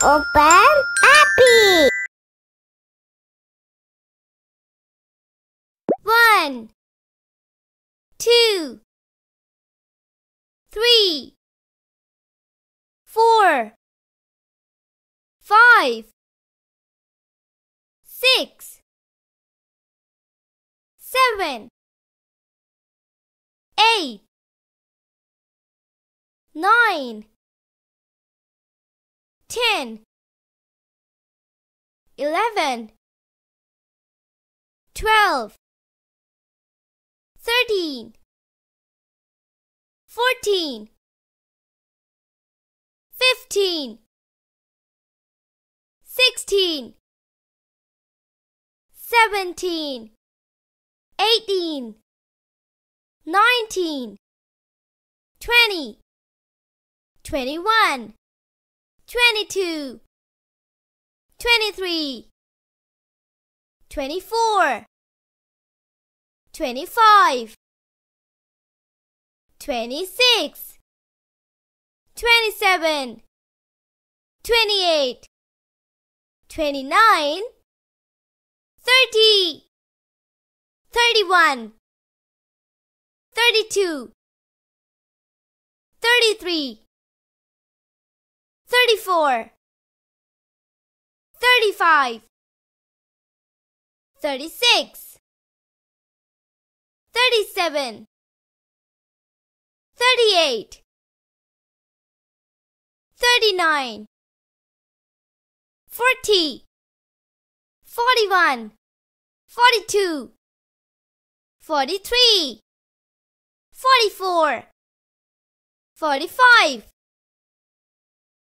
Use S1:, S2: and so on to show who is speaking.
S1: Open happy. One, two, three, four, five, six, seven, eight, nine ten, eleven, twelve, thirteen, fourteen, fifteen, sixteen, seventeen, eighteen, nineteen, twenty, twenty-one. 22 23 24 25 26 27 28 29 30 31 32 33 34 35 36 37 38 39 40 41 42 43 44 45